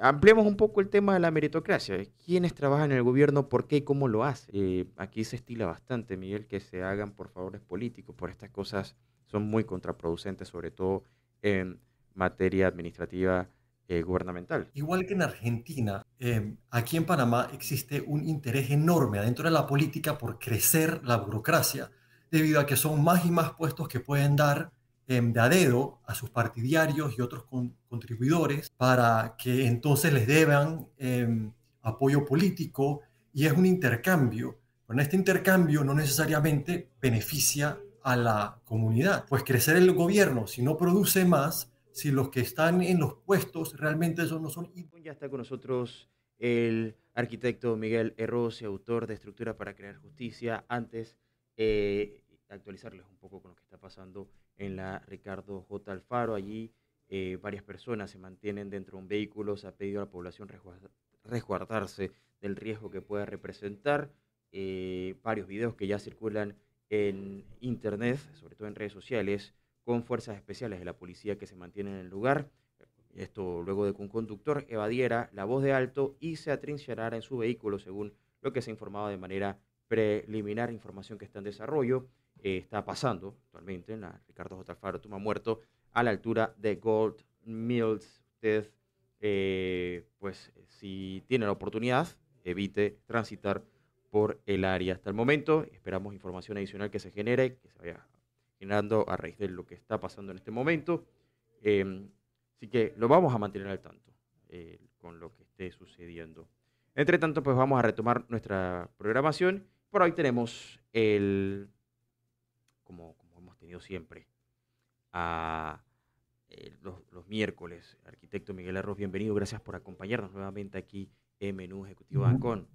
Ampliamos un poco el tema de la meritocracia. ¿Quiénes trabajan en el gobierno? ¿Por qué y cómo lo hacen? Eh, aquí se estila bastante, Miguel, que se hagan por favores políticos, por estas cosas son muy contraproducentes, sobre todo en materia administrativa eh, gubernamental. Igual que en Argentina, em, aquí en Panamá existe un interés enorme adentro de la política por crecer la burocracia, debido a que son más y más puestos que pueden dar Em, de a dedo a sus partidarios y otros contribuidores para que entonces les deban em, apoyo político y es un intercambio. Con este intercambio no necesariamente beneficia a la comunidad, pues crecer el gobierno si no produce más, si los que están en los puestos realmente eso no son... Ya está con nosotros el arquitecto Miguel Herrosi, autor de Estructura para Crear Justicia. Antes, eh, actualizarles un poco con lo que está pasando en la Ricardo J. Alfaro. Allí eh, varias personas se mantienen dentro de un vehículo. Se ha pedido a la población resguardarse del riesgo que pueda representar. Eh, varios videos que ya circulan en internet, sobre todo en redes sociales, con fuerzas especiales de la policía que se mantienen en el lugar. Esto luego de que un conductor evadiera la voz de alto y se atrincherara en su vehículo, según lo que se informaba de manera preliminar, información que está en desarrollo. Eh, está pasando actualmente en la Ricardo J. Alfaro Tuma Muerto a la altura de Gold Mills. Usted, eh, pues eh, si tiene la oportunidad, evite transitar por el área. Hasta el momento esperamos información adicional que se genere, que se vaya generando a raíz de lo que está pasando en este momento. Em, así que lo vamos a mantener al tanto con lo que esté sucediendo. Entre tanto, pues vamos a retomar nuestra programación. Por hoy tenemos el como, hemos tenido siempre. A eh, los, miércoles, arquitecto Miguel Arroz, bienvenido, gracias por acompañarnos nuevamente aquí en Menú Ejecutivo Ancon.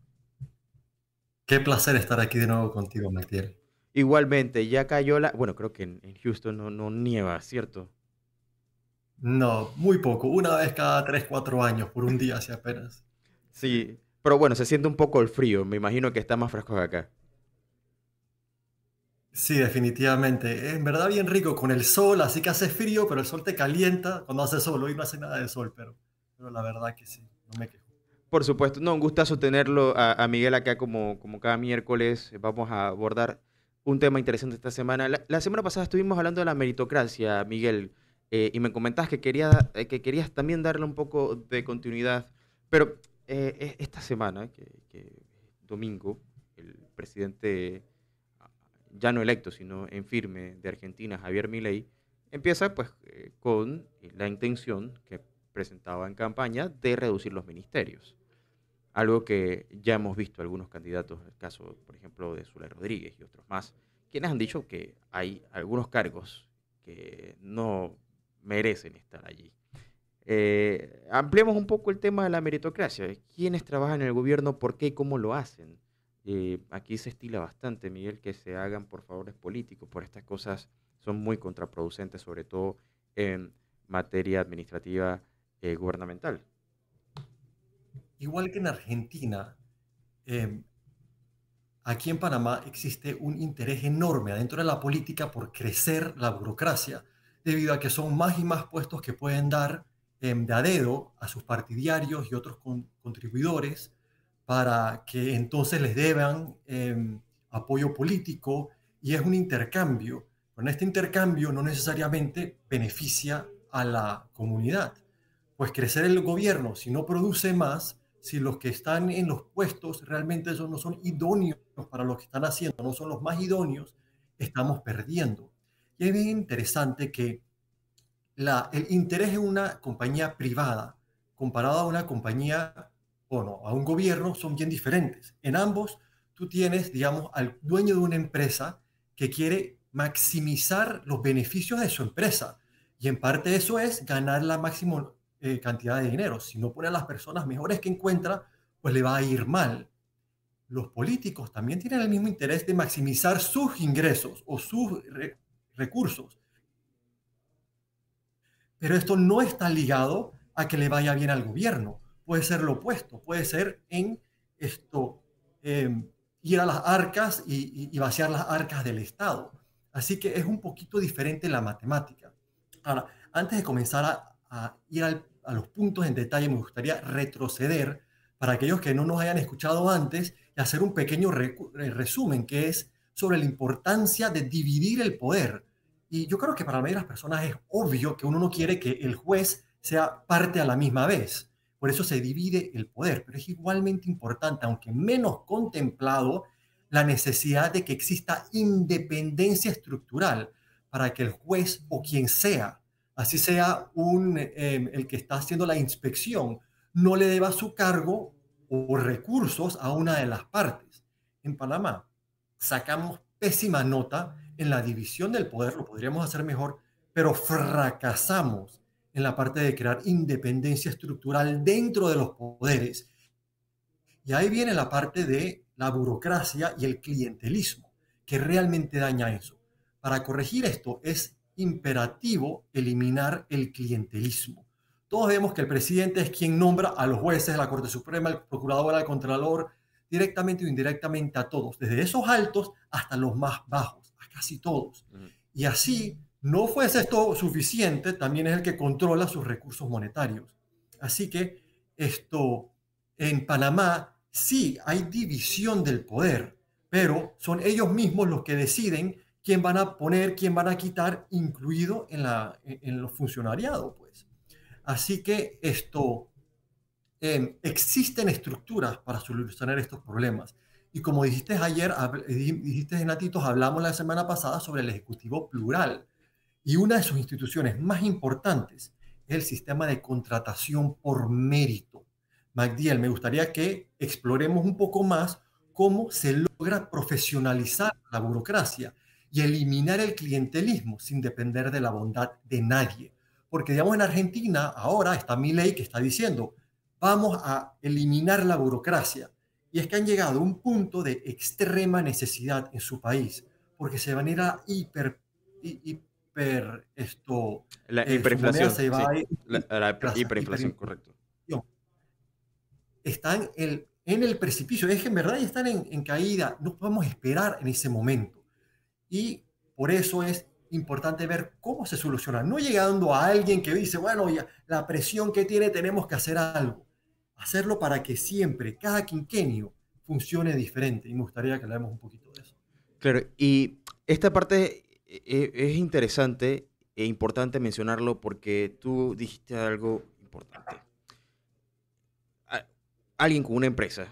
Qué placer estar aquí de nuevo contigo, Martiel. Igualmente, ya cayó la... Bueno, creo que en, Houston no, nieva, ¿cierto? No, muy poco. Una vez cada 3, 4 años, por un día, si apenas. Sí, pero bueno, se siente un poco el frío. Me imagino que está más fresco que acá. Sí, definitivamente. En verdad bien rico con el sol, así que hace frío, pero el sol te calienta cuando hace sol. Hoy no hace nada de sol, pero, la verdad que sí, no me quejo. Por supuesto, no, un gustazo tenerlo a, a Miguel acá como, como cada miércoles. Vamos a abordar un tema interesante esta semana. La, semana pasada estuvimos hablando de la meritocracia, Miguel, eh, y me comentabas que, quería, eh, que querías también darle un poco de continuidad. Pero eh, e, esta semana, que, que domingo, el presidente ya no electo, sino en firme, de Argentina, Javier Milei, empieza pues eh, con la intención que presentaba en campaña de reducir los ministerios. Algo que ya hemos visto algunos candidatos, el caso, por ejemplo, de Zulay Rodríguez y otros más, quienes han dicho que hay algunos cargos que no merecen estar allí. Eh, un poco el tema de la meritocracia. ¿Quiénes trabajan en el gobierno? ¿Por qué y cómo lo hacen? Eh, aquí se estila bastante, Miguel, que se hagan por favores políticos, por estas cosas son muy contraproducentes, sobre todo en materia administrativa eh, gubernamental. Igual que en Argentina, em, aquí en Panamá existe un interés enorme adentro de la política por crecer la burocracia, debido a que son más y más puestos que pueden dar em, de a dedo a sus partidarios y otros contribuidores para que entonces les deban em, apoyo político y es un intercambio. Pero este intercambio no necesariamente beneficia a la comunidad, pues crecer el gobierno si no produce más, si los que están en los puestos realmente no son idóneos para lo que están haciendo, no son los más idóneos, estamos perdiendo. Y es bien interesante que el interés en una compañía privada comparado a una compañía bueno, a un gobierno son bien diferentes. En ambos, tú tienes, digamos, al dueño de una empresa que quiere maximizar los beneficios de su empresa. Y en parte eso es ganar la máxima eh, cantidad de dinero. Si no pone a las personas mejores que encuentra, pues le va a ir mal. Los políticos también tienen el mismo interés de maximizar sus ingresos o sus recursos. Pero esto no está ligado a que le vaya bien al gobierno puede ser lo opuesto, puede ser en esto, em, ir a las arcas y, vaciar las arcas del Estado. Así que es un poquito diferente la matemática. Ahora, antes de comenzar a, ir a los puntos en detalle, me gustaría retroceder para aquellos que no nos hayan escuchado antes y hacer un pequeño eh, resumen que es sobre la importancia de dividir el poder. Y yo creo que para la mayoría las personas es obvio que uno no quiere que el juez sea parte a la misma vez. Por eso se divide el poder, pero es igualmente importante, aunque menos contemplado, la necesidad de que exista independencia estructural para que el juez o quien sea, así sea em, el que está haciendo la inspección, no le deba su cargo o recursos a una de las partes. En Panamá sacamos pésima nota en la división del poder, lo podríamos hacer mejor, pero fracasamos en la parte de crear independencia estructural dentro de los poderes. Y ahí viene la parte de la burocracia y el clientelismo, que realmente daña eso. Para corregir esto es imperativo eliminar el clientelismo. Todos vemos que el presidente es quien nombra a los jueces, a la Corte Suprema, al procurador, al contralor, directamente o indirectamente a todos, desde esos altos hasta los más bajos, a casi todos. Y así no fuese esto suficiente, también es el que controla sus recursos monetarios. Así que esto, en Panamá sí hay división del poder, pero son ellos mismos los que deciden quién van a poner, quién van a quitar, incluido en, la, en, los funcionariados, pues. Así que esto, em, existen estructuras para solucionar estos problemas. Y como dijiste ayer, dijiste, Atitos, hablamos la semana pasada sobre el Ejecutivo Plural, y una de sus instituciones más importantes es el sistema de contratación por mérito. MacDiel, me gustaría que exploremos un poco más cómo se logra profesionalizar la burocracia y eliminar el clientelismo sin depender de la bondad de nadie. Porque, digamos, en Argentina ahora está mi ley que está diciendo, vamos a eliminar la burocracia. Y es que han llegado a un punto de extrema necesidad en su país, porque se van a ir a hiper, esto la hiperinflación correcto están en, en el, precipicio es en verdad están en, caída no podemos esperar en ese momento y por eso es importante ver cómo se soluciona no llegando a alguien que dice bueno ya la presión que tiene tenemos que hacer algo hacerlo para que siempre cada quinquenio funcione diferente y me gustaría que hablemos un poquito de eso claro y esta parte e-, e-, es interesante e importante mencionarlo porque tú dijiste algo importante. Alguien con una empresa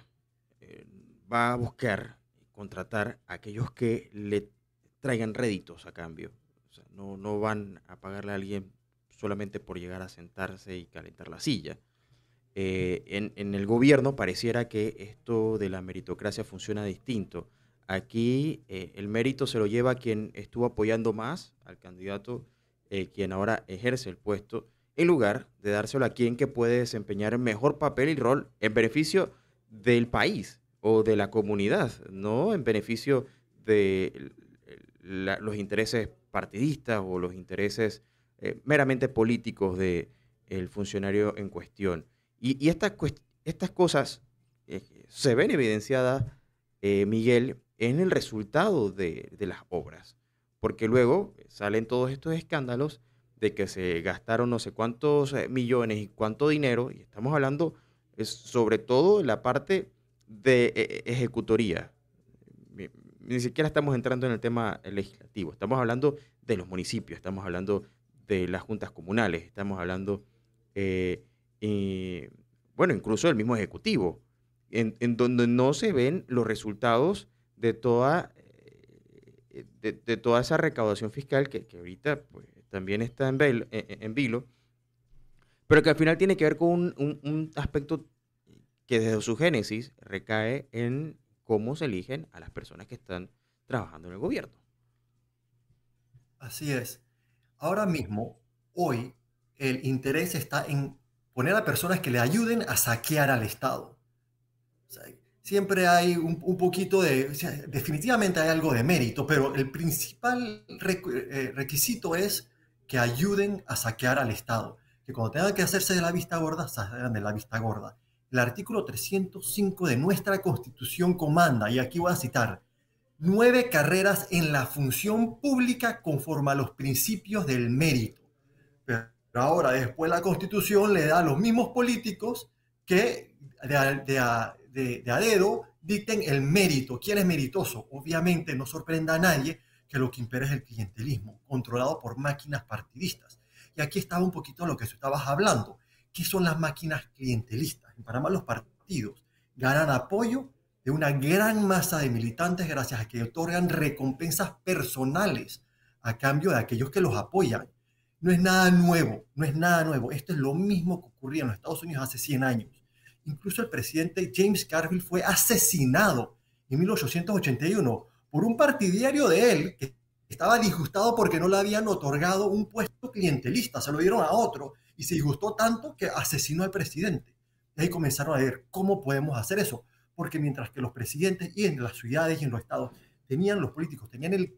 eh, va a buscar contratar a aquellos que le traigan réditos a cambio. no, van a pagarle a alguien solamente por llegar a sentarse y calentar la silla. Eh, en, el gobierno pareciera que esto de la meritocracia funciona distinto. Aquí eh, el mérito se lo lleva a quien estuvo apoyando más al candidato, eh, quien ahora ejerce el puesto, en lugar de dárselo a quien que puede desempeñar mejor papel y rol en beneficio del país o de la comunidad, no en beneficio de los intereses partidistas o los intereses eh, meramente políticos del funcionario en cuestión. Y, estas, estas cosas se ven evidenciadas eh, Miguel, en el resultado de, las obras. Porque luego salen todos estos escándalos de que se gastaron no sé cuántos eh, millones y cuánto dinero, y estamos hablando sobre todo de la parte de eh, ejecutoría. Ni siquiera estamos entrando en el tema legislativo, estamos hablando de los municipios, estamos hablando de las juntas comunales, estamos hablando, bueno, incluso del mismo ejecutivo en, donde no se ven los resultados de toda, eh, de, toda esa recaudación fiscal que, ahorita pues, también está en, en, vilo, pero que al final tiene que ver con un aspecto que desde su génesis recae en cómo se eligen a las personas que están trabajando en el gobierno. Así es. Ahora mismo, hoy, el interés está en poner a personas que le ayuden a saquear al Estado siempre hay un, poquito de, definitivamente hay algo de mérito, pero el principal eh, requisito es que ayuden a saquear al Estado, que cuando tengan que hacerse de la vista gorda, se hagan de la vista gorda. El artículo 305 de nuestra Constitución comanda, y aquí voy a citar, nueve carreras en la función pública conforme a los principios del mérito. Pero ahora, después la Constitución le da a los mismos políticos que de, de a dicten el mérito, quién es meritoso. Obviamente no sorprenda a nadie que lo que impera es el clientelismo, controlado por máquinas partidistas. Y aquí estaba un poquito lo que tú estabas hablando. ¿Qué son las máquinas clientelistas? En Panamá los partidos ganan apoyo de una gran masa de militantes gracias a que otorgan recompensas personales a cambio de aquellos que los apoyan. No es nada nuevo, no es nada nuevo. Esto es lo mismo que ocurría en los Estados Unidos hace 100 años. Incluso el presidente James Carville fue asesinado en 1881 por un partidario de él que estaba disgustado porque no le habían otorgado un puesto clientelista, se lo dieron a otro y se disgustó tanto que asesinó al presidente. Y ahí comenzaron a ver cómo podemos hacer eso, porque mientras que los presidentes y en las ciudades y en los estados tenían los políticos, tenían el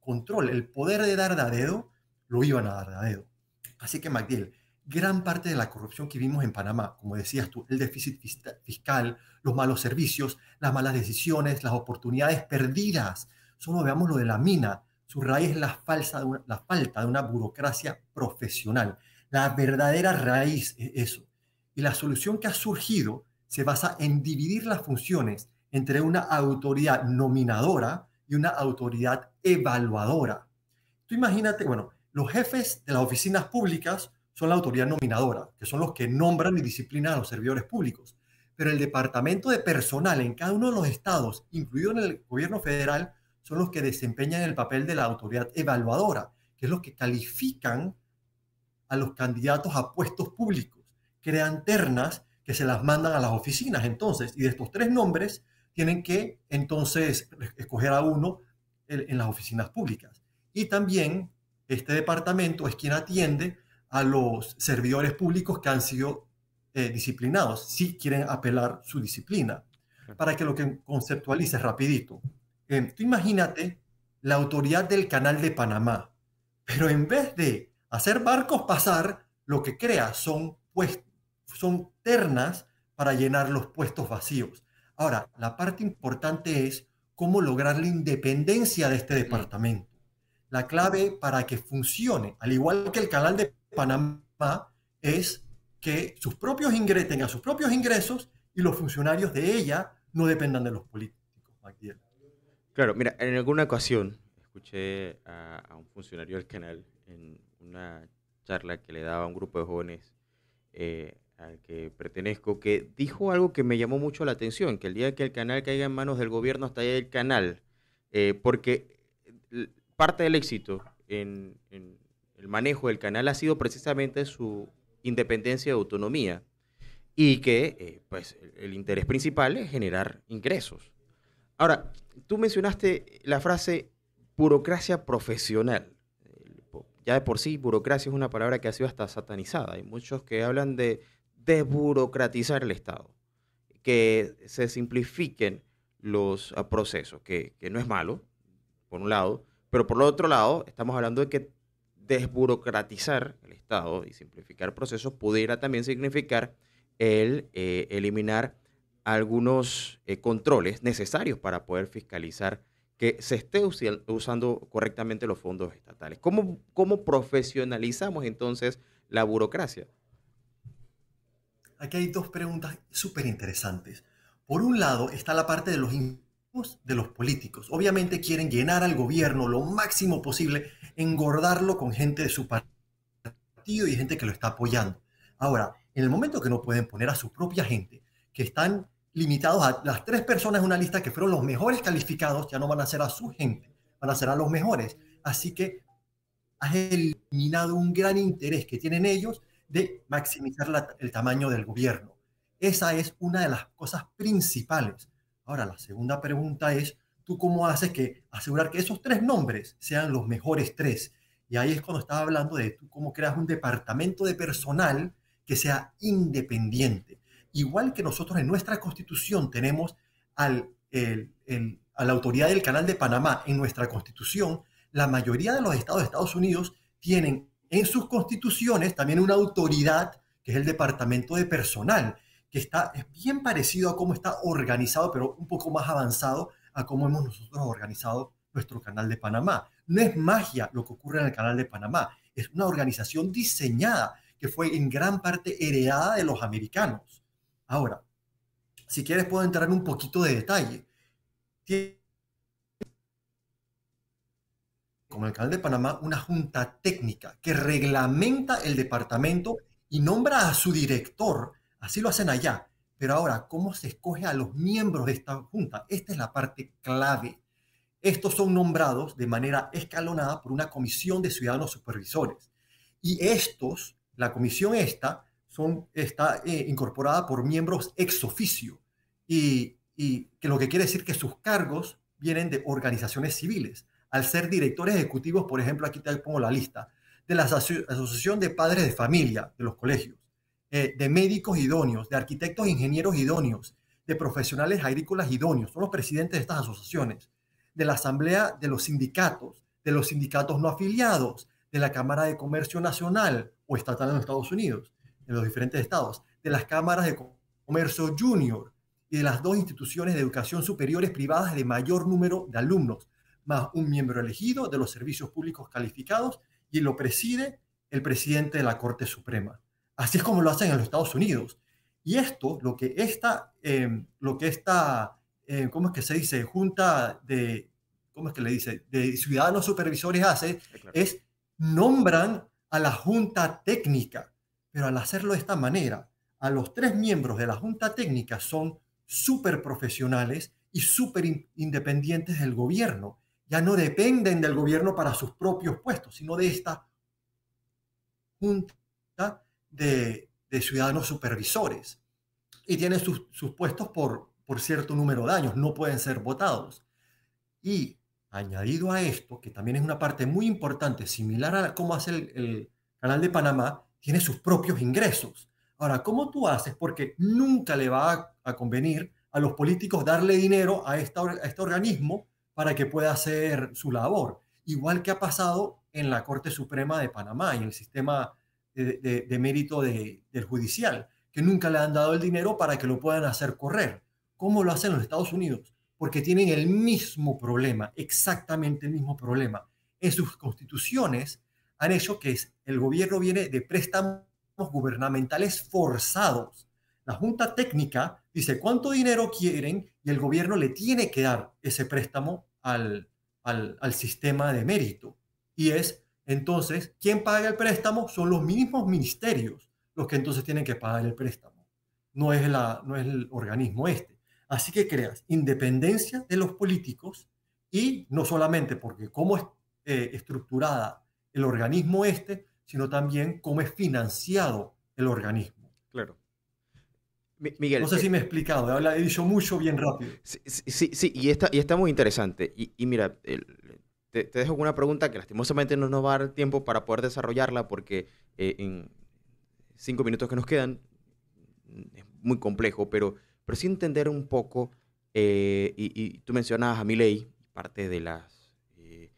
control, el poder de dar de dedo, lo iban a dar de dedo. Así que McDill gran parte de la corrupción que vimos en Panamá, como decías tú, el déficit fiscal, los malos servicios, las malas decisiones, las oportunidades perdidas. Solo veamos lo de la mina. Su raíz es la, la falta de una burocracia profesional. La verdadera raíz es eso. Y la solución que ha surgido se basa en dividir las funciones entre una autoridad nominadora y una autoridad evaluadora. Tú imagínate, bueno, los jefes de las oficinas públicas son la autoridad nominadora, que son los que nombran y disciplinan a los servidores públicos. Pero el departamento de personal en cada uno de los estados, incluido en el gobierno federal, son los que desempeñan el papel de la autoridad evaluadora, que es los que califican a los candidatos a puestos públicos, crean ternas que se las mandan a las oficinas entonces, y de estos tres nombres tienen que entonces escoger a uno en, las oficinas públicas. Y también este departamento es quien atiende a los servidores públicos que han sido eh, disciplinados, si quieren apelar su disciplina, para que lo que conceptualices rapidito. Eh, tú imagínate la autoridad del canal de Panamá, pero en vez de hacer barcos pasar, lo que crea son, pues, son ternas para llenar los puestos vacíos. Ahora, la parte importante es cómo lograr la independencia de este departamento la clave para que funcione, al igual que el canal de Panamá, es que sus propios ingresos tengan sus propios ingresos y los funcionarios de ella no dependan de los políticos. Claro, mira, en alguna ocasión escuché a, un funcionario del canal en una charla que le daba a un grupo de jóvenes eh, al que pertenezco, que dijo algo que me llamó mucho la atención, que el día que el canal caiga en manos del gobierno hasta ahí el canal, eh, porque parte del éxito en, el manejo del canal ha sido precisamente su independencia y autonomía y que eh, pues, el interés principal es generar ingresos. Ahora, tú mencionaste la frase burocracia profesional. Ya de por sí, burocracia es una palabra que ha sido hasta satanizada. Hay muchos que hablan de desburocratizar el Estado, que se simplifiquen los ah, procesos, que no es malo, por un lado, pero por otro lado, estamos hablando de que desburocratizar el Estado y simplificar procesos pudiera también significar el eh, eliminar algunos eh, controles necesarios para poder fiscalizar que se esté usando correctamente los fondos estatales. ¿Cómo, cómo profesionalizamos entonces la burocracia? Aquí hay dos preguntas súper interesantes. Por un lado está la parte de los de los políticos. Obviamente quieren llenar al gobierno lo máximo posible, engordarlo con gente de su partido y gente que lo está apoyando. Ahora, en el momento que no pueden poner a su propia gente, que están limitados a las tres personas en una lista que fueron los mejores calificados, ya no van a ser a su gente, van a ser a los mejores. Así que ha eliminado un gran interés que tienen ellos de maximizar el tamaño del gobierno. Esa es una de las cosas principales Ahora, la segunda pregunta es, ¿tú cómo haces que asegurar que esos tres nombres sean los mejores tres? Y ahí es cuando estaba hablando de tú cómo creas un departamento de personal que sea independiente. Igual que nosotros en nuestra constitución tenemos a la autoridad del Canal de Panamá en nuestra constitución, la mayoría de los estados de Estados Unidos tienen en sus constituciones también una autoridad que es el departamento de personal que está, es bien parecido a cómo está organizado, pero un poco más avanzado a cómo hemos nosotros organizado nuestro canal de Panamá. No es magia lo que ocurre en el canal de Panamá, es una organización diseñada que fue en gran parte heredada de los americanos. Ahora, si quieres puedo entrar en un poquito de detalle. Como el canal de Panamá, una junta técnica que reglamenta el departamento y nombra a su director Así lo hacen allá. Pero ahora, ¿cómo se escoge a los miembros de esta junta? Esta es la parte clave. Estos son nombrados de manera escalonada por una comisión de ciudadanos supervisores. Y estos, la comisión esta, son, está eh, incorporada por miembros ex oficio. Y, que lo que quiere decir que sus cargos vienen de organizaciones civiles. Al ser directores ejecutivos, por ejemplo, aquí te pongo la lista, de la Asociación de Padres de Familia de los colegios, de médicos idóneos, de arquitectos e ingenieros idóneos, de profesionales agrícolas idóneos, son los presidentes de estas asociaciones, de la asamblea de los sindicatos, de los sindicatos no afiliados, de la Cámara de Comercio Nacional o Estatal en los Estados Unidos, en los diferentes estados, de las cámaras de comercio junior y de las dos instituciones de educación superiores privadas de mayor número de alumnos, más un miembro elegido de los servicios públicos calificados y lo preside el presidente de la Corte Suprema. Así es como lo hacen en los Estados Unidos. Y esto, lo que esta, em, lo que esta em, ¿cómo es que se dice? Junta de, ¿cómo es que le dice? De ciudadanos supervisores hace, es nombran a la junta técnica, pero al hacerlo de esta manera, a los tres miembros de la junta técnica son súper profesionales y súper independientes del gobierno. Ya no dependen del gobierno para sus propios puestos, sino de esta junta de, ciudadanos supervisores y tienen sus, puestos por, por cierto número de años, no pueden ser votados. Y añadido a esto, que también es una parte muy importante, similar a cómo hace el, Canal de Panamá, tiene sus propios ingresos. Ahora, ¿cómo tú haces? Porque nunca le va a, convenir a los políticos darle dinero a, esta, a este organismo para que pueda hacer su labor. Igual que ha pasado en la Corte Suprema de Panamá y en el sistema de, mérito del judicial, que nunca le han dado el dinero para que lo puedan hacer correr. ¿Cómo lo hacen los Estados Unidos? Porque tienen el mismo problema, exactamente el mismo problema. En sus constituciones han hecho que el gobierno viene de préstamos gubernamentales forzados. La Junta Técnica dice cuánto dinero quieren y el gobierno le tiene que dar ese préstamo al, al sistema de mérito. Y es entonces, ¿quién paga el préstamo? Son los mismos ministerios los que entonces tienen que pagar el préstamo. No es, la, no el organismo este. Así que creas independencia de los políticos y no solamente porque cómo es eh, estructurada el organismo este, sino también cómo es financiado el organismo. Claro. Miguel, no sé eh, si me he explicado, he, dicho mucho bien rápido. Sí, sí, y, está, y está muy interesante. Y, y mira, el, te, dejo una pregunta que lastimosamente no nos va a dar tiempo para poder desarrollarla porque eh, en cinco minutos que nos quedan es muy complejo, pero, pero sí entender un poco, eh, y, tú mencionabas a Milei, parte de las... Eh,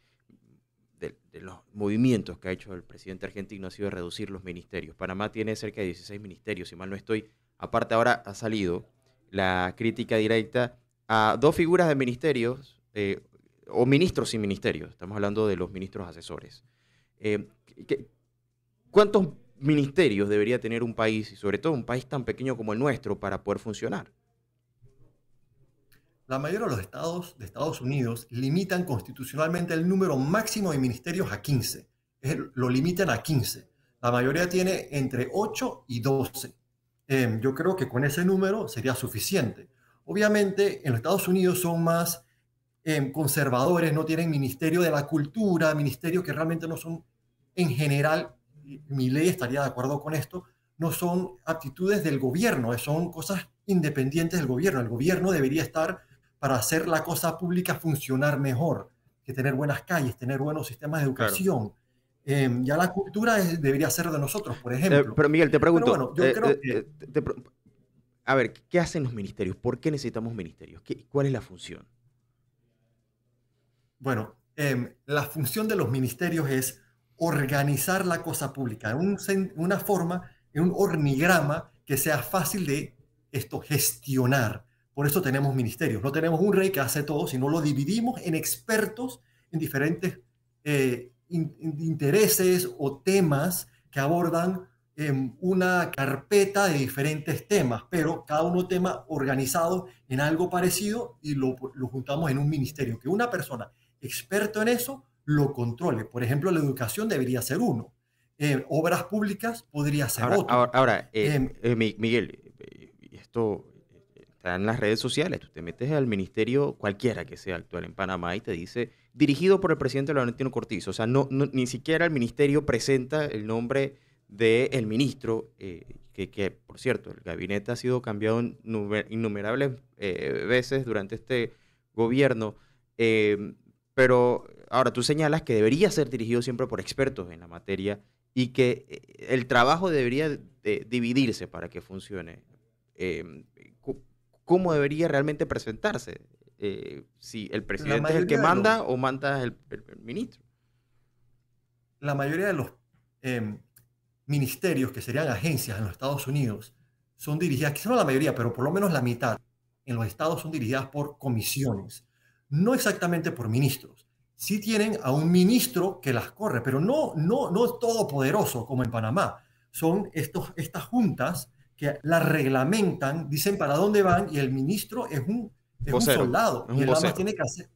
de, los movimientos que ha hecho el presidente argentino ha sido reducir los ministerios. Panamá tiene cerca de 16 ministerios, si mal no estoy. Aparte ahora ha salido la crítica directa a dos figuras de ministerios, o ministros sin ministerios, estamos hablando de los ministros asesores. Eh, ¿Cuántos ministerios debería tener un país, y sobre todo un país tan pequeño como el nuestro, para poder funcionar? La mayoría de los estados de Estados Unidos limitan constitucionalmente el número máximo de ministerios a 15. lo limitan a 15. La mayoría tiene entre 8 y 12. Em, yo creo que con ese número sería suficiente. Obviamente, en Estados Unidos son más Em, conservadores, no tienen ministerio de la cultura, ministerios que realmente no son, en general, mi ley estaría de acuerdo con esto, no son actitudes del gobierno, eh, son cosas independientes del gobierno. El gobierno debería estar para hacer la cosa pública funcionar mejor, que tener buenas calles, tener buenos sistemas de educación. Em, ya la cultura debería ser de nosotros, por eh, ejemplo. pero Miguel, te pregunto. a ver, ¿qué hacen los ministerios? ¿Por qué necesitamos ministerios? ¿Qué, ¿Cuál es la función? Bueno, em, la función de los ministerios es organizar la cosa pública, en una forma, en un ornigrama que sea fácil de esto gestionar. Por eso tenemos ministerios. No tenemos un rey que hace todo, sino lo dividimos en expertos en diferentes eh, intereses o temas que abordan em, una carpeta de diferentes temas, pero cada uno tema organizado en algo parecido y lo juntamos en un ministerio. Que una persona experto en eso lo controle. Por ejemplo, la educación debería ser uno. Eh, obras públicas podría ser otro. Ahora, eh, em, eh, Miguel, esto está en las redes sociales. Tú te metes al ministerio, cualquiera que sea actual en Panamá, y te dice dirigido por el presidente Laurentino Cortiz. O sea, no, ni siquiera el ministerio presenta el nombre del ministro, que, por cierto, el gabinete ha sido cambiado innumerables veces durante este gobierno. Em, pero ahora tú señalas que debería ser dirigido siempre por expertos en la materia y que eh, el trabajo debería dividirse para que funcione. Em, ¿Cómo debería realmente presentarse? Eh, si el presidente es el que manda o manda el, ministro. La mayoría de los em, ministerios que serían agencias en los Estados Unidos son dirigidas, quizá no la mayoría, pero por lo menos la mitad en los estados son dirigidas por comisiones no exactamente por ministros. Sí tienen a un ministro que las corre, pero no, no, no es todopoderoso como en Panamá. Son estos, estas juntas que las reglamentan, dicen para dónde van y el ministro es un, soldado. tiene que hacer.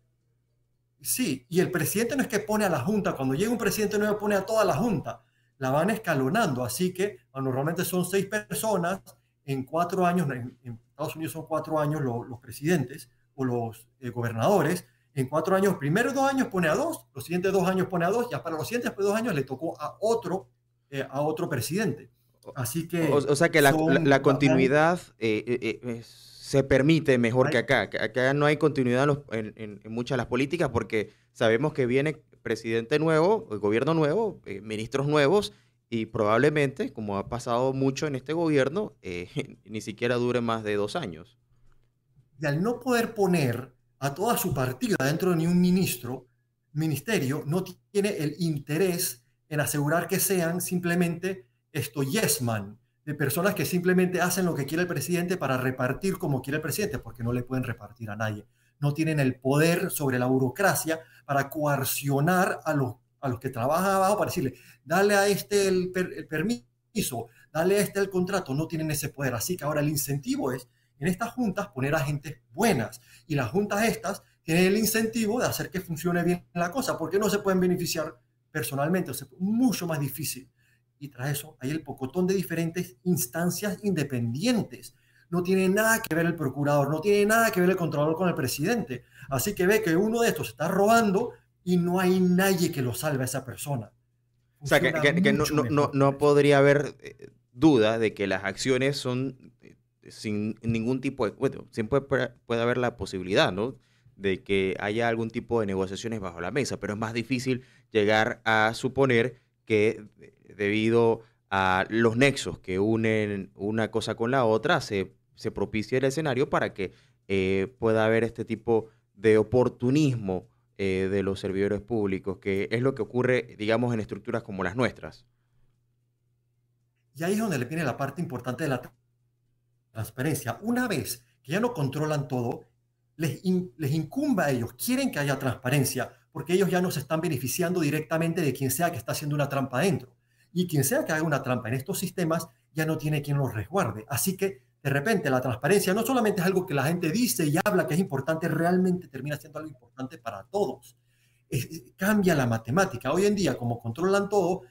Sí, y el presidente no es que pone a la junta, cuando llega un presidente no pone a toda la junta, la van escalonando. Así que ah, normalmente son seis personas en cuatro años, en, Estados Unidos son cuatro años los presidentes, o los eh, gobernadores, en cuatro años, primero dos años pone a dos, los siguientes dos años pone a dos, ya para los siguientes dos años le tocó a otro, eh, a otro presidente. Así que... O, sea que la, la, continuidad eh, se permite mejor que acá. Acá no hay continuidad en, muchas de las políticas porque sabemos que viene presidente nuevo, gobierno nuevo, ministros nuevos y probablemente, como ha pasado mucho en este gobierno, ni siquiera dure más de dos años y al no poder poner a toda su partida dentro de ni un ministro, ministerio, no tiene el interés en asegurar que sean simplemente esto yes man, de personas que simplemente hacen lo que quiere el presidente para repartir como quiere el presidente, porque no le pueden repartir a nadie. No tienen el poder sobre la burocracia para coercionar a los, a los que trabajan abajo para decirle, dale a este el, el permiso, dale a este el contrato. No tienen ese poder. Así que ahora el incentivo es en estas juntas poner a gente buenas. Y las juntas estas tienen el incentivo de hacer que funcione bien la cosa, porque no se pueden beneficiar personalmente, o sea, mucho más difícil. Y tras eso hay el pocotón de diferentes instancias independientes. No tiene nada que ver el procurador, no tiene nada que ver el controlador con el presidente. Así que ve que uno de estos está robando y no hay nadie que lo salve a esa persona. o sea, que, no, no, no, podría haber eh, duda de que las acciones son sin ningún tipo de, bueno, siempre puede haber la posibilidad, ¿no? De que haya algún tipo de negociaciones bajo la mesa, pero es más difícil llegar a suponer que debido a los nexos que unen una cosa con la otra, se, se propicia el escenario para que eh, pueda haber este tipo de oportunismo eh, de los servidores públicos, que es lo que ocurre, digamos, en estructuras como las nuestras. Y ahí es donde le viene la parte importante de la transparencia. Una vez que ya no controlan todo, les, les incumba a ellos, quieren que haya transparencia, porque ellos ya no se están beneficiando directamente de quien sea que está haciendo una trampa adentro. Y quien sea que haga una trampa en estos sistemas ya no tiene quien los resguarde. Así que de repente la transparencia no solamente es algo que la gente dice y habla que es importante, realmente termina siendo algo importante para todos. cambia la matemática. Hoy en día, como controlan todo,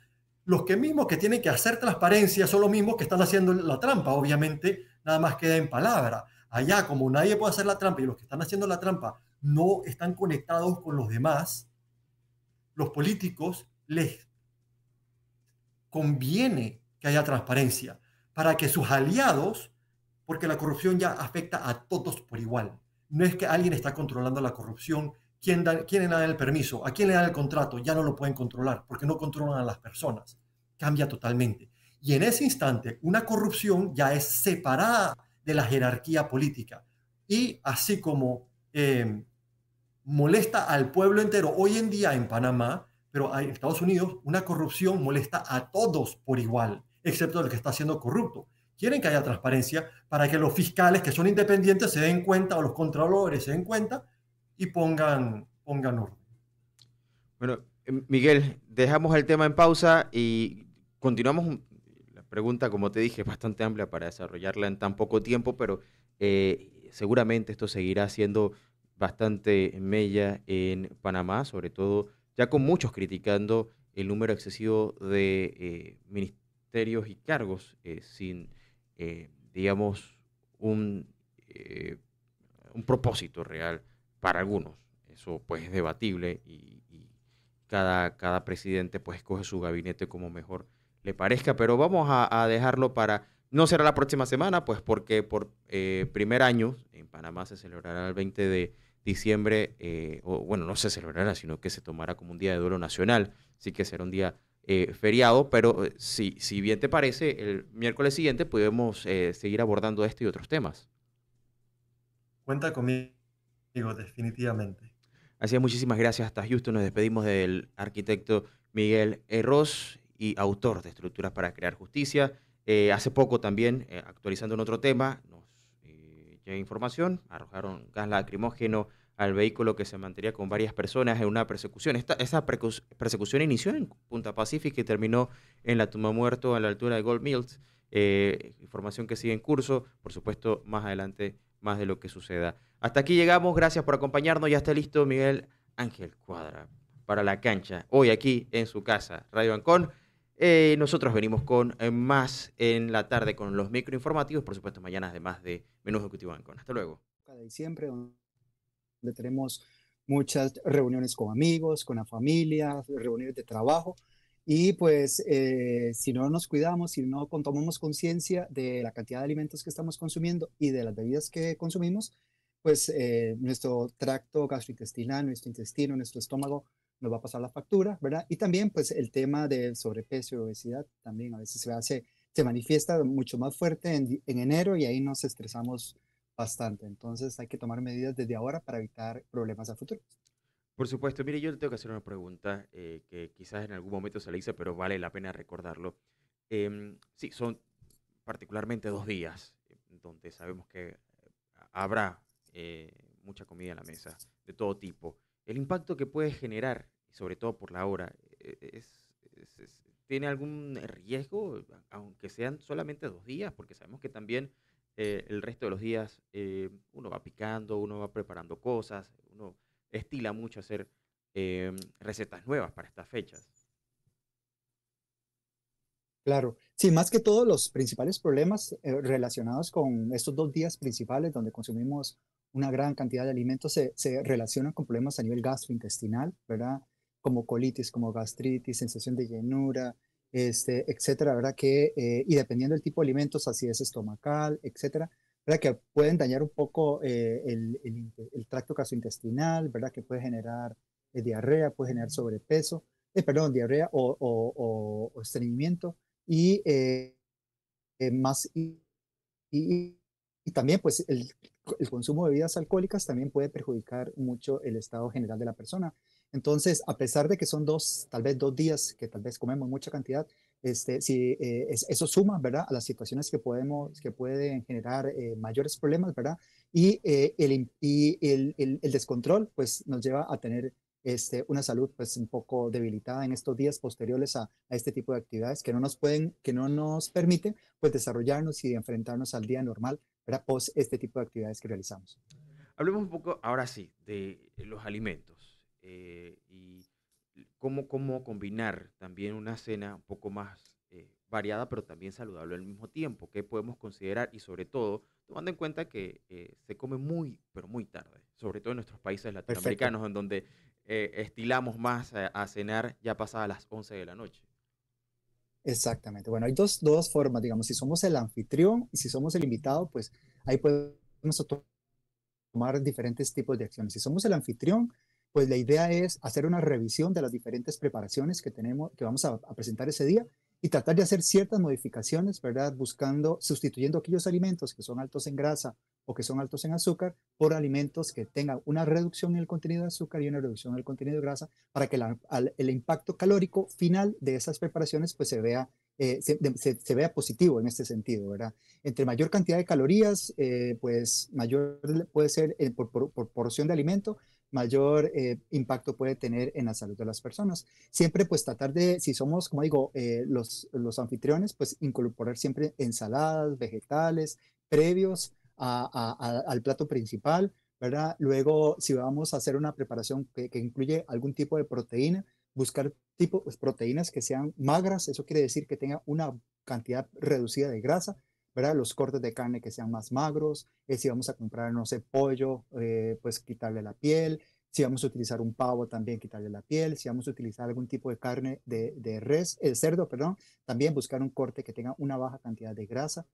los que mismos que tienen que hacer transparencia son los mismos que están haciendo la trampa, obviamente, nada más queda en palabra. Allá, como nadie puede hacer la trampa y los que están haciendo la trampa no están conectados con los demás, los políticos les conviene que haya transparencia para que sus aliados, porque la corrupción ya afecta a todos por igual. No es que alguien está controlando la corrupción, quién, le da el permiso, a quién le da el contrato, ya no lo pueden controlar porque no controlan a las personas. Cambia totalmente. Y en ese instante, una corrupción ya es separada de la jerarquía política. Y así como em, molesta al pueblo entero, hoy en día en Panamá, pero en Estados Unidos, una corrupción molesta a todos por igual, excepto el que está siendo corrupto. Quieren que haya transparencia para que los fiscales que son independientes se den cuenta, o los controladores se den cuenta y pongan, pongan orden. Bueno, em, Miguel, dejamos el tema en pausa y continuamos pregunta, como te dije, bastante amplia para desarrollarla en tan poco tiempo, pero eh, seguramente esto seguirá siendo bastante mella en Panamá, sobre todo ya con muchos criticando el número excesivo de eh, ministerios y cargos eh, sin, digamos, un, un propósito real para algunos. Eso pues es debatible y, y cada, cada presidente pues escoge su gabinete como mejor le parezca, pero vamos a, dejarlo para... No será la próxima semana, pues porque por eh, primer año en Panamá se celebrará el 20 de diciembre, eh, o bueno, no se celebrará, sino que se tomará como un día de duelo nacional, así que será un día eh, feriado, pero si, si, bien te parece, el miércoles siguiente podemos seguir abordando esto y otros temas. Cuenta conmigo, definitivamente. Así es, muchísimas gracias. Hasta justo nos despedimos del arquitecto Miguel Herrós y autor de Estructuras para Crear Justicia. Eh, hace poco también, eh, actualizando en otro tema, nos eh, llega información, arrojaron gas lacrimógeno al vehículo que se mantenía con varias personas en una persecución. Esta, esa persecución inició en Punta Pacífica y terminó en la tumba muerto a la altura de Gold Mills. información que sigue en curso, por supuesto, más adelante más de lo que suceda. Hasta aquí llegamos, gracias por acompañarnos, ya está listo Miguel Ángel Cuadra para la cancha, hoy aquí en su casa, Radio Ancón. Eh, nosotros venimos con eh, más en la tarde con los microinformativos, por supuesto, mañana además de Menú Ejecutivo Ancon. Hasta luego. Cada diciembre, donde tenemos muchas reuniones con amigos, con la familia, reuniones de trabajo. Y pues eh, si no nos cuidamos, si no tomamos conciencia de la cantidad de alimentos que estamos consumiendo y de las bebidas que consumimos, pues nuestro tracto gastrointestinal, nuestro intestino, nuestro estómago nos va a pasar la factura, ¿verdad? Y también, pues, el tema del sobrepeso y obesidad también a veces se hace, se manifiesta mucho más fuerte en, enero y ahí nos estresamos bastante. Entonces, hay que tomar medidas desde ahora para evitar problemas a futuro. Por supuesto, mire, yo le tengo que hacer una pregunta eh, que quizás en algún momento se le hice, pero vale la pena recordarlo. Em, sí, son particularmente dos días eh, donde sabemos que habrá eh, mucha comida en la mesa, de todo tipo. El impacto que puede generar sobre todo por la hora, eh, eh, es, ¿tiene algún riesgo, eh, aunque sean solamente dos días? Porque sabemos que también el resto de los días uno va picando, uno va preparando cosas, uno estila mucho hacer recetas nuevas para estas fechas. Claro, sí, más que todo los principales problemas relacionados con estos dos días principales donde consumimos una gran cantidad de alimentos se, se relacionan con problemas a nivel gastrointestinal, ¿verdad? como colitis, como gastritis, sensación de llenura, este, etcétera, ¿verdad? Que, eh, y dependiendo del tipo de alimentos, así es estomacal, etcétera, ¿verdad? Que pueden dañar un poco eh, el, el, tracto gastrointestinal, ¿verdad? Que puede generar eh, diarrea, puede generar sobrepeso, perdón, diarrea o, o, estreñimiento y más. también, pues, el, el consumo de bebidas alcohólicas también puede perjudicar mucho el estado general de la persona. Entonces, a pesar de que son dos, tal vez dos días que tal vez comemos mucha cantidad, este, si, eh, eso suma, ¿verdad? A las situaciones que, podemos, que pueden generar eh, mayores problemas, ¿verdad? Eh, y, el, el, el, descontrol, pues nos lleva a tener este, una salud, pues un poco debilitada en estos días posteriores a, este tipo de actividades que no nos pueden, que no nos permiten, pues desarrollarnos y enfrentarnos al día normal, ¿verdad? Post este tipo de actividades que realizamos. Hablemos un poco ahora sí de los alimentos eh, y cómo, cómo combinar también una cena un poco más eh, variada, pero también saludable al mismo tiempo, qué podemos considerar y sobre todo tomando en cuenta que eh, se come muy, pero muy tarde, sobre todo en nuestros países latinoamericanos, en donde estilamos más a, cenar ya pasadas las 11 de la noche. Exactamente. Bueno, hay dos, dos formas, digamos, si somos el anfitrión y si somos el invitado, pues ahí podemos tomar diferentes tipos de acciones. Si somos el anfitrión, pues la idea es hacer una revisión de las diferentes preparaciones que tenemos, que vamos a, presentar ese día y tratar de hacer ciertas modificaciones, ¿verdad? Buscando, sustituyendo aquellos alimentos que son altos en grasa o que son altos en azúcar por alimentos que tengan una reducción en el contenido de azúcar y una reducción en el contenido de grasa para que el impacto calórico final de esas preparaciones pues se vea eh, se, vea positivo en este sentido, ¿verdad? Entre mayor cantidad de calorías, eh, pues mayor puede ser eh, por, porción de alimento, mayor eh, impacto puede tener en la salud de las personas. Siempre pues tratar de, si somos, como digo, eh, los, anfitriones, pues incorporar siempre ensaladas, vegetales, previos al plato principal, ¿verdad? Luego, si vamos a hacer una preparación que, que incluye algún tipo de proteína, buscar tipo, pues, proteínas que sean magras, eso quiere decir que tenga una cantidad reducida de grasa, ¿verdad? Los cortes de carne que sean más magros, eh, si vamos a comprar, no sé, pollo, eh, pues quitarle la piel, si vamos a utilizar un pavo también quitarle la piel, si vamos a utilizar algún tipo de carne de, res, el cerdo, perdón, también buscar un corte que tenga una baja cantidad de grasa,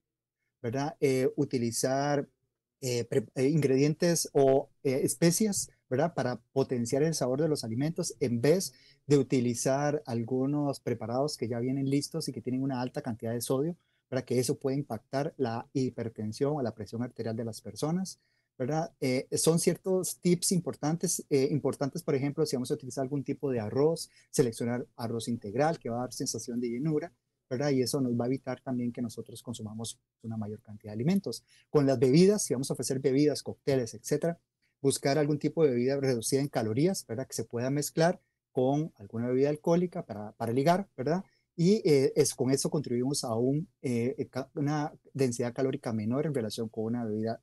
¿verdad? Eh, utilizar ingredientes o especias, ¿verdad? Para potenciar el sabor de los alimentos en vez de utilizar algunos preparados que ya vienen listos y que tienen una alta cantidad de sodio, para que eso pueda impactar la hipertensión o la presión arterial de las personas. ¿verdad? Eh, son ciertos tips importantes, eh, importantes, por ejemplo, si vamos a utilizar algún tipo de arroz, seleccionar arroz integral que va a dar sensación de llenura, ¿verdad? Y eso nos va a evitar también que nosotros consumamos una mayor cantidad de alimentos. Con las bebidas, si vamos a ofrecer bebidas, cócteles, etcétera, buscar algún tipo de bebida reducida en calorías, ¿verdad? Que se pueda mezclar con alguna bebida alcohólica para, para ligar, ¿verdad? y eh, es, con eso contribuimos a un, eh, eh, una densidad calórica menor en relación con una bebida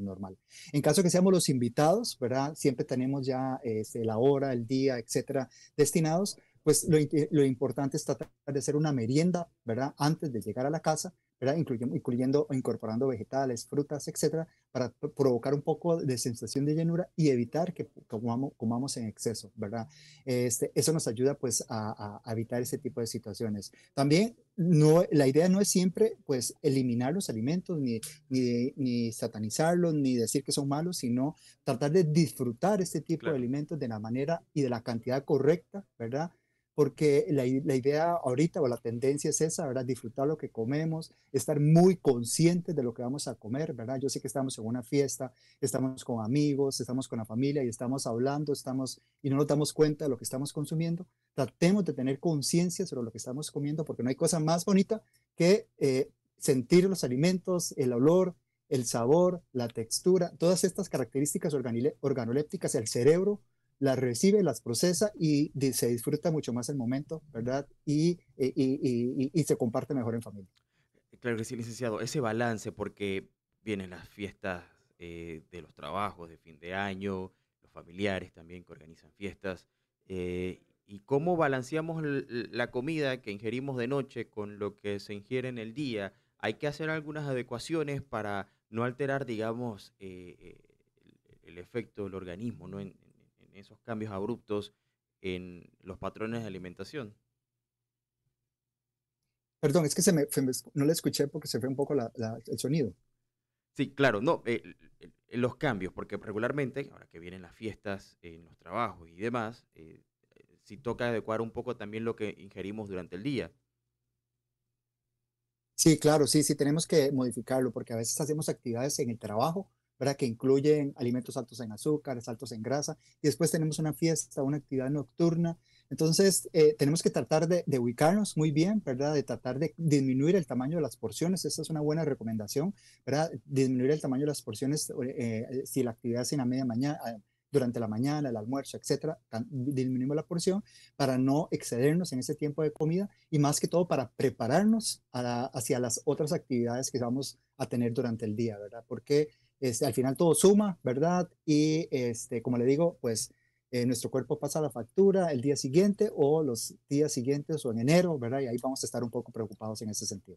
normal. En caso que seamos los invitados, ¿verdad? Siempre tenemos ya este, la hora, el día, etcétera, destinados, pues lo, lo, importante es tratar de hacer una merienda, ¿verdad? Antes de llegar a la casa Incluyendo, incluyendo o incorporando vegetales, frutas, etcétera, para provocar un poco de sensación de llenura y evitar que comamos, en exceso, ¿verdad? Este, eso nos ayuda pues a, evitar ese tipo de situaciones. También no, la idea no es siempre pues eliminar los alimentos, ni, ni, satanizarlos, ni decir que son malos, sino tratar de disfrutar este tipo de alimentos de la manera y de la cantidad correcta, ¿verdad? porque la, idea ahorita o la tendencia es esa, ¿verdad? Disfrutar lo que comemos, estar muy conscientes de lo que vamos a comer, ¿verdad? Yo sé que estamos en una fiesta, estamos con amigos, estamos con la familia y estamos hablando, estamos y no nos damos cuenta de lo que estamos consumiendo. Tratemos de tener conciencia sobre lo que estamos comiendo porque no hay cosa más bonita que eh, sentir los alimentos, el olor, el sabor, la textura, todas estas características organolépticas, el cerebro las recibe, las procesa y se disfruta mucho más el momento, ¿verdad? Y, se comparte mejor en familia. Claro que sí, licenciado. Ese balance, porque vienen las fiestas eh, de los trabajos de fin de año, los familiares también que organizan fiestas. Eh, y cómo balanceamos la comida que ingerimos de noche con lo que se ingiere en el día. Hay que hacer algunas adecuaciones para no alterar, digamos, eh, el, efecto del organismo ¿no? esos cambios abruptos en los patrones de alimentación? Perdón, es que no le escuché porque se fue un poco el sonido. Sí, claro, no, eh, eh, los cambios, porque regularmente, ahora que vienen las fiestas, en los trabajos y demás, eh, sí toca adecuar un poco también lo que ingerimos durante el día. Sí, claro, sí, sí, tenemos que modificarlo porque a veces hacemos actividades en el trabajo ¿verdad? Que incluyen alimentos altos en azúcar, altos en grasa, y después tenemos una fiesta, una actividad nocturna. Entonces, eh, tenemos que tratar de, ubicarnos muy bien, ¿verdad? De tratar de disminuir el tamaño de las porciones. Esa es una buena recomendación, ¿verdad? Disminuir el tamaño de las porciones eh, si la actividad es en la media mañana, eh, durante la mañana, el almuerzo, etcétera, disminuimos la porción para no excedernos en ese tiempo de comida y más que todo para prepararnos hacia las otras actividades que vamos a tener durante el día, ¿verdad? Porque este, al final todo suma, ¿verdad? Y este, como le digo, pues eh, nuestro cuerpo pasa la factura el día siguiente o los días siguientes o en enero, ¿verdad? Y ahí vamos a estar un poco preocupados en ese sentido.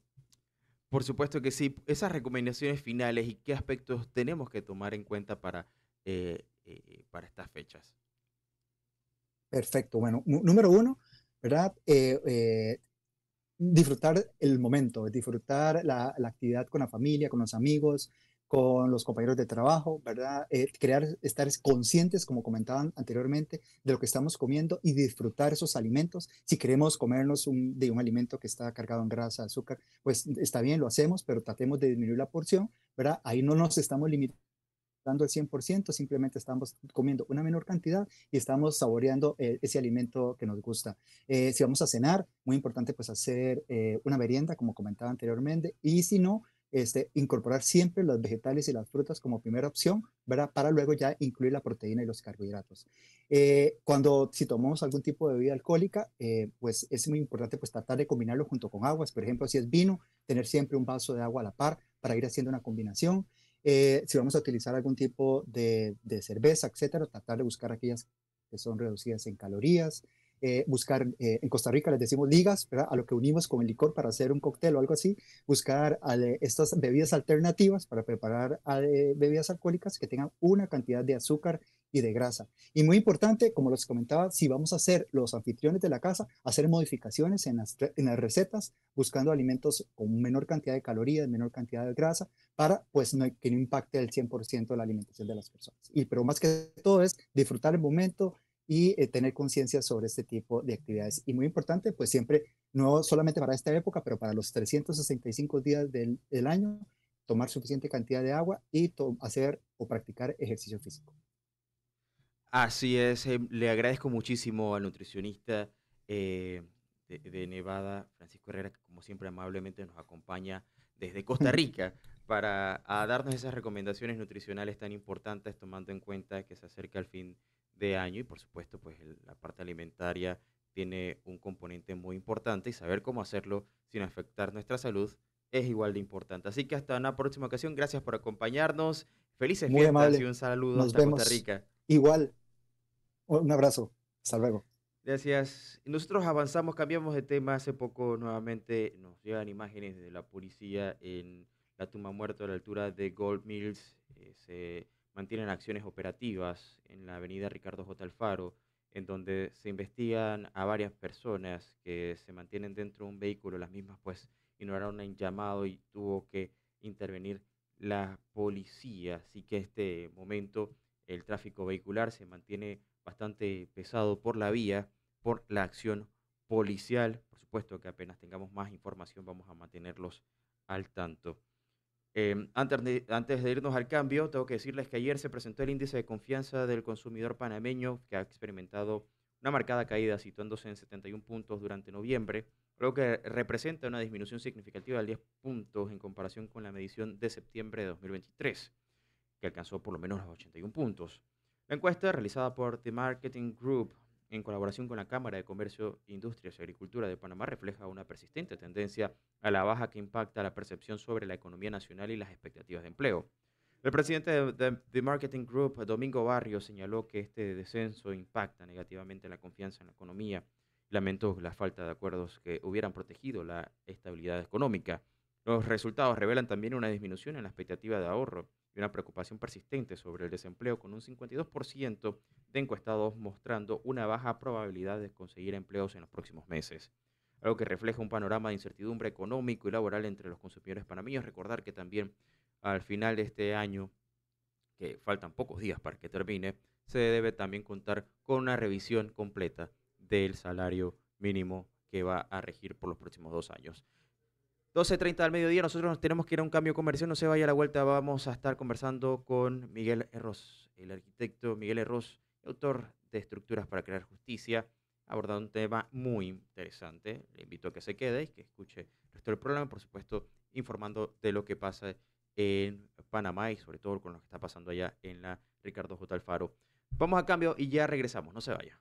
Por supuesto que sí. Esas recomendaciones finales y qué aspectos tenemos que tomar en cuenta para, eh, eh, para estas fechas. Perfecto. Bueno, número uno, ¿verdad? disfrutar el momento, disfrutar la, la actividad con la familia, con los amigos, con los compañeros de trabajo, ¿verdad? Eh, crear, estar conscientes, como comentaban anteriormente, de lo que estamos comiendo y disfrutar esos alimentos. Si queremos comernos un, de un alimento que está cargado en grasa, azúcar, pues está bien, lo hacemos, pero tratemos de disminuir la porción, ¿verdad? Ahí no nos estamos limitando al 100%, simplemente estamos comiendo una menor cantidad y estamos saboreando eh, ese alimento que nos gusta. Eh, si vamos a cenar, muy importante pues hacer una merienda, como comentaba anteriormente, y si no, este, incorporar siempre los vegetales y las frutas como primera opción, ¿verdad? Para luego ya incluir la proteína y los carbohidratos. Eh, cuando si tomamos algún tipo de bebida alcohólica, eh, pues es muy importante pues tratar de combinarlo junto con aguas. Por ejemplo, si es vino, tener siempre un vaso de agua a la par para ir haciendo una combinación. Eh, si vamos a utilizar algún tipo de, de cerveza, etcétera, tratar de buscar aquellas que son reducidas en calorías. Eh, buscar, eh, en Costa Rica les decimos ligas, a lo que unimos con el licor para hacer un cóctel o algo así, buscar eh, estas bebidas alternativas para preparar bebidas alcohólicas que tengan una cantidad de azúcar y de grasa. Y muy importante, como les comentaba, si vamos a ser los anfitriones de la casa, hacer modificaciones en las, recetas, buscando alimentos con menor cantidad de calorías, menor cantidad de grasa, para pues no, que no impacte el 100% de la alimentación de las personas. Y pero más que todo es disfrutar el momento, y eh, tener conciencia sobre este tipo de actividades. Y muy importante, pues siempre, no solamente para esta época, pero para los 365 días del, año, tomar suficiente cantidad de agua y hacer o practicar ejercicio físico. Así es, em, le agradezco muchísimo al nutricionista eh, de, Nevada, Francisco Herrera, que como siempre amablemente nos acompaña desde Costa Rica para darnos esas recomendaciones nutricionales tan importantes, tomando en cuenta que se acerca el fin de año y por supuesto pues la parte alimentaria tiene un componente muy importante y saber cómo hacerlo sin afectar nuestra salud es igual de importante. Así que hasta una próxima ocasión, gracias por acompañarnos, felices muy y un saludo hasta Costa Rica. Igual, un abrazo, hasta luego. Gracias. Nosotros avanzamos, cambiamos de tema. Hace poco nuevamente nos llegan imágenes de la policía en la tumba muerta a la altura de Gold Mills. Eh, mantienen acciones operativas en la avenida Ricardo J. Alfaro, en donde se investigan a varias personas que se mantienen dentro de un vehículo, las mismas pues ignoraron el llamado y tuvo que intervenir la policía. Así que este momento el tráfico vehicular se mantiene bastante pesado por la vía, por la acción policial. Por supuesto que apenas tengamos más información vamos a mantenerlos al tanto. Em, antes, antes de irnos al cambio, tengo que decirles que ayer se presentó el índice de confianza del consumidor panameño que ha experimentado una marcada caída, situándose en 71 puntos durante noviembre, lo que representa una disminución significativa de 10 puntos en comparación con la medición de septiembre de 2023, que alcanzó por lo menos los 81 puntos. La encuesta realizada por The Marketing Group en colaboración con la Cámara de Comercio, Industrias y Agricultura de Panamá, refleja una persistente tendencia a la baja que impacta la percepción sobre la economía nacional y las expectativas de empleo. El presidente de The Marketing Group, Domingo Barrio, señaló que este descenso impacta negativamente la confianza en la economía. Lamentó la falta de acuerdos que hubieran protegido la estabilidad económica. Los resultados revelan también una disminución en la expectativa de ahorro y una preocupación persistente sobre el desempleo, con un 52% de encuestados mostrando una baja probabilidad de conseguir empleos en los próximos meses. Algo que refleja un panorama de incertidumbre económico y laboral entre los consumidores panameños. Recordar que también al final de este año, que faltan pocos días para que termine, se debe también contar con una revisión completa del salario mínimo que va a regir por los próximos dos años. 12.30 al mediodía, nosotros nos tenemos que ir a un cambio comercial, no se vaya a la vuelta, vamos a estar conversando con Miguel Herros, el arquitecto Miguel Herros autor de Estructuras para Crear Justicia, abordando un tema muy interesante. Le invito a que se quede y que escuche el resto del programa, por supuesto, informando de lo que pasa en Panamá y sobre todo con lo que está pasando allá en la Ricardo J. Alfaro. Vamos a cambio y ya regresamos, no se vaya.